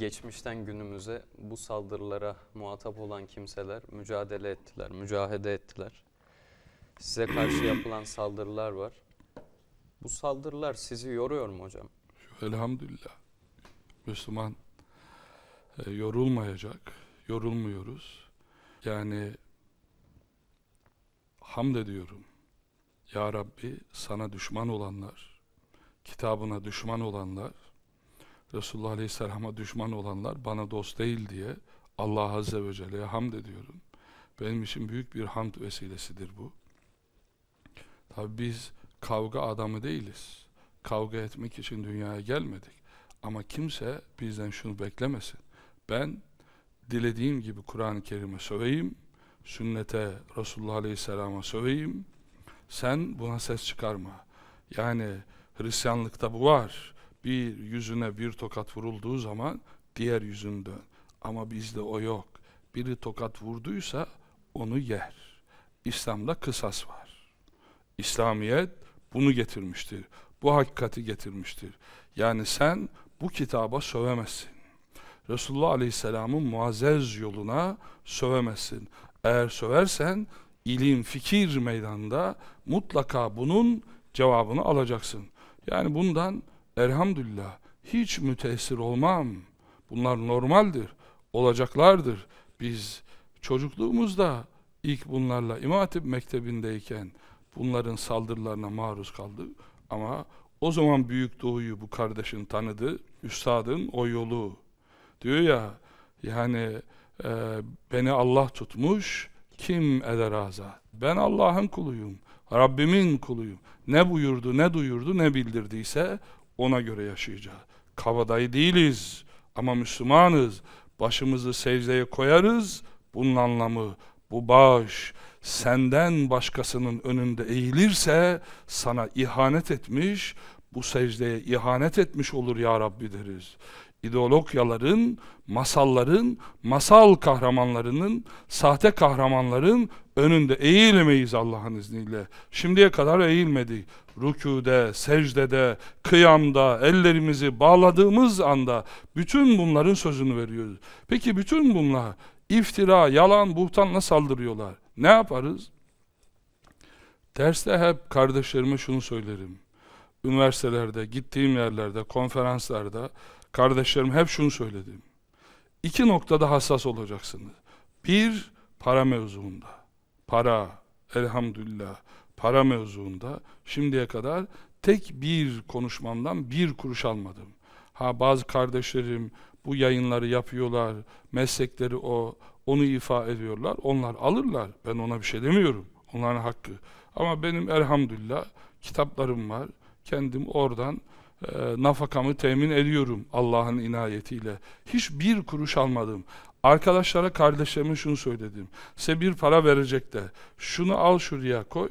geçmişten günümüze bu saldırılara muhatap olan kimseler mücadele ettiler, mücahede ettiler. Size karşı yapılan saldırılar var. Bu saldırılar sizi yoruyor mu hocam? Elhamdülillah. Müslüman e, yorulmayacak. Yorulmuyoruz. Yani hamd ediyorum. Ya Rabbi sana düşman olanlar, kitabına düşman olanlar, Resulullah Aleyhisselam'a düşman olanlar bana dost değil diye Allah Azze ve Celle'ye hamd ediyorum. Benim için büyük bir hamd vesilesidir bu. Tabi biz kavga adamı değiliz. Kavga etmek için dünyaya gelmedik. Ama kimse bizden şunu beklemesin. Ben dilediğim gibi Kur'an-ı Kerim'e söveyim, sünnete Resulullah Aleyhisselam'a söveyim, sen buna ses çıkarma. Yani Hristiyanlıkta bu var, bir yüzüne bir tokat vurulduğu zaman diğer yüzünde ama bizde o yok. Biri tokat vurduysa onu yer. İslam'da kısas var. İslamiyet bunu getirmiştir. Bu hakikati getirmiştir. Yani sen bu kitaba sövemezsin. Resulullah Aleyhisselam'ın muazzez yoluna sövemezsin. Eğer söversen ilim, fikir meydanında mutlaka bunun cevabını alacaksın. Yani bundan elhamdülillah hiç müteessir olmam. Bunlar normaldir, olacaklardır. Biz çocukluğumuzda ilk bunlarla İmam Mektebi'ndeyken bunların saldırılarına maruz kaldı. Ama o zaman Büyük Doğu'yu bu kardeşin tanıdı. Üstadın o yolu. Diyor ya yani e, beni Allah tutmuş kim eder azat? Ben Allah'ın kuluyum. Rabbimin kuluyum. Ne buyurdu, ne duyurdu, ne bildirdiyse ona göre yaşayacağız. Kabadayı değiliz ama Müslümanız. Başımızı secdeye koyarız. Bunun anlamı bu baş senden başkasının önünde eğilirse sana ihanet etmiş, bu secdeye ihanet etmiş olur ya Rabbi deriz. İdeologyaların, masalların, masal kahramanlarının, sahte kahramanların önünde eğilmeyiz Allah'ın izniyle. Şimdiye kadar eğilmedik. Rükûde, secdede, kıyamda, ellerimizi bağladığımız anda bütün bunların sözünü veriyoruz. Peki bütün bunlar iftira, yalan, buhtanla saldırıyorlar. Ne yaparız? Derste hep kardeşlerime şunu söylerim. Üniversitelerde, gittiğim yerlerde, konferanslarda kardeşlerim hep şunu söyledim. İki noktada hassas olacaksınız. Bir, para mevzuunda para, elhamdülillah, para mevzuunda şimdiye kadar tek bir konuşmamdan bir kuruş almadım. Ha bazı kardeşlerim bu yayınları yapıyorlar, meslekleri o, onu ifa ediyorlar, onlar alırlar. Ben ona bir şey demiyorum, onların hakkı. Ama benim elhamdülillah kitaplarım var, kendim oradan e, nafakamı temin ediyorum Allah'ın inayetiyle. Hiç bir kuruş almadım. Arkadaşlara, kardeşlerime şunu söyledim. Size bir para verecek de, Şunu al şuraya koy.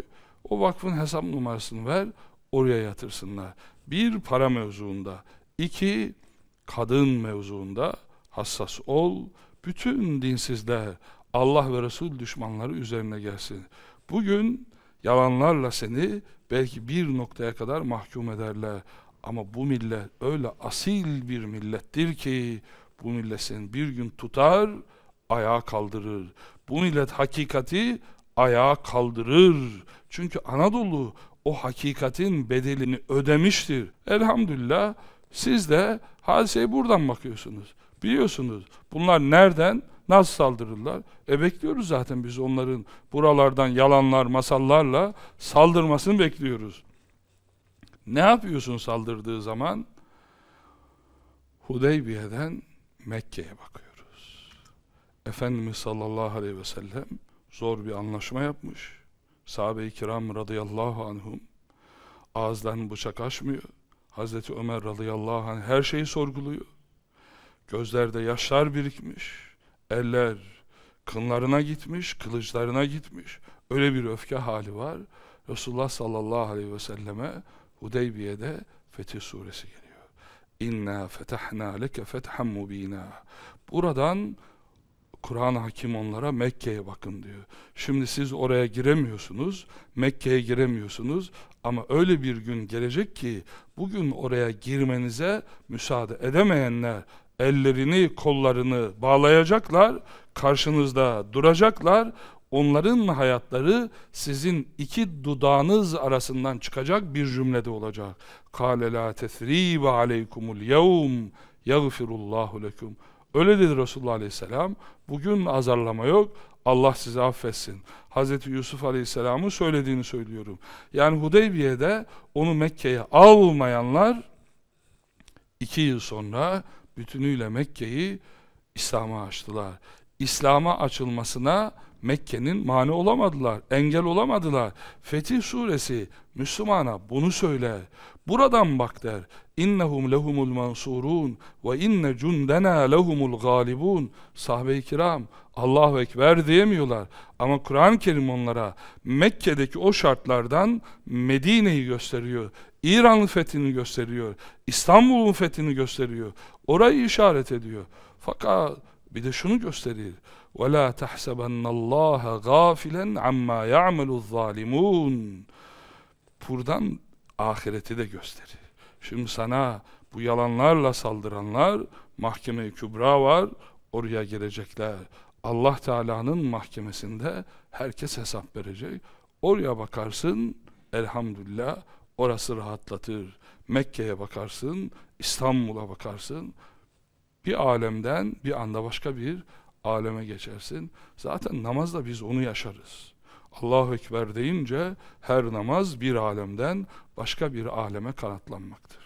O vakfın hesap numarasını ver. Oraya yatırsınlar. Bir para mevzuunda. iki kadın mevzuunda hassas ol. Bütün dinsizler Allah ve Resul düşmanları üzerine gelsin. Bugün yalanlarla seni belki bir noktaya kadar mahkum ederler. Ama bu millet öyle asil bir millettir ki bu ile seni bir gün tutar, ayağa kaldırır. Bu millet hakikati ayağa kaldırır. Çünkü Anadolu o hakikatin bedelini ödemiştir. Elhamdülillah siz de hadiseye buradan bakıyorsunuz. Biliyorsunuz bunlar nereden nasıl saldırırlar? E bekliyoruz zaten biz onların buralardan yalanlar, masallarla saldırmasını bekliyoruz. Ne yapıyorsun saldırdığı zaman? Hudeybiye'den Mekke'ye bakıyoruz. Efendimiz sallallahu aleyhi ve sellem zor bir anlaşma yapmış. Sahabe-i kiram radıyallahu anhum ağızdan bıçak açmıyor. Hazreti Ömer radıyallahu anh her şeyi sorguluyor. Gözlerde yaşlar birikmiş. Eller kınlarına gitmiş, kılıçlarına gitmiş. Öyle bir öfke hali var. Resulullah sallallahu aleyhi ve selleme Hudeybiye'de Fetih suresi geliyor. İnna fetahna leke fethan mubina. Buradan Kur'an-ı Hakim onlara Mekke'ye bakın diyor. Şimdi siz oraya giremiyorsunuz, Mekke'ye giremiyorsunuz ama öyle bir gün gelecek ki bugün oraya girmenize müsaade edemeyenler ellerini, kollarını bağlayacaklar, karşınızda duracaklar, onların hayatları sizin iki dudağınız arasından çıkacak bir cümlede olacak. Kale la tesribe aleykumul yevm yagfirullahu lekum. Öyle dedi Resulullah Aleyhisselam. Bugün azarlama yok. Allah sizi affetsin. Hazreti Yusuf Aleyhisselam'ın söylediğini söylüyorum. Yani Hudeybiye'de onu Mekke'ye almayanlar iki yıl sonra bütünüyle Mekke'yi İslam'a açtılar. İslam'a açılmasına Mekke'nin mani olamadılar, engel olamadılar. Fetih suresi Müslümana bunu söyler. Buradan bak der. İnnehum lehumul mansurun ve inne cundena lehumul galibun. Sahabe-i kiram Allahu Ekber diyemiyorlar. Ama Kur'an-ı Kerim onlara Mekke'deki o şartlardan Medine'yi gösteriyor. İran'ın fethini gösteriyor. İstanbul'un fethini gösteriyor. Orayı işaret ediyor. Fakat bir de şunu gösteriyor. وَلَا تَحْسَبَنَّ اللّٰهَ غَافِلًا عَمَّا يَعْمَلُ الظَّالِمُونَ Buradan ahireti de gösterir. Şimdi sana bu yalanlarla saldıranlar mahkeme-i kübra var oraya gelecekler. Allah Teala'nın mahkemesinde herkes hesap verecek. Oraya bakarsın elhamdülillah orası rahatlatır. Mekke'ye bakarsın, İstanbul'a bakarsın. Bir alemden bir anda başka bir aleme geçersin. Zaten namazla biz onu yaşarız. Allahu Ekber deyince her namaz bir alemden başka bir aleme kanatlanmaktır.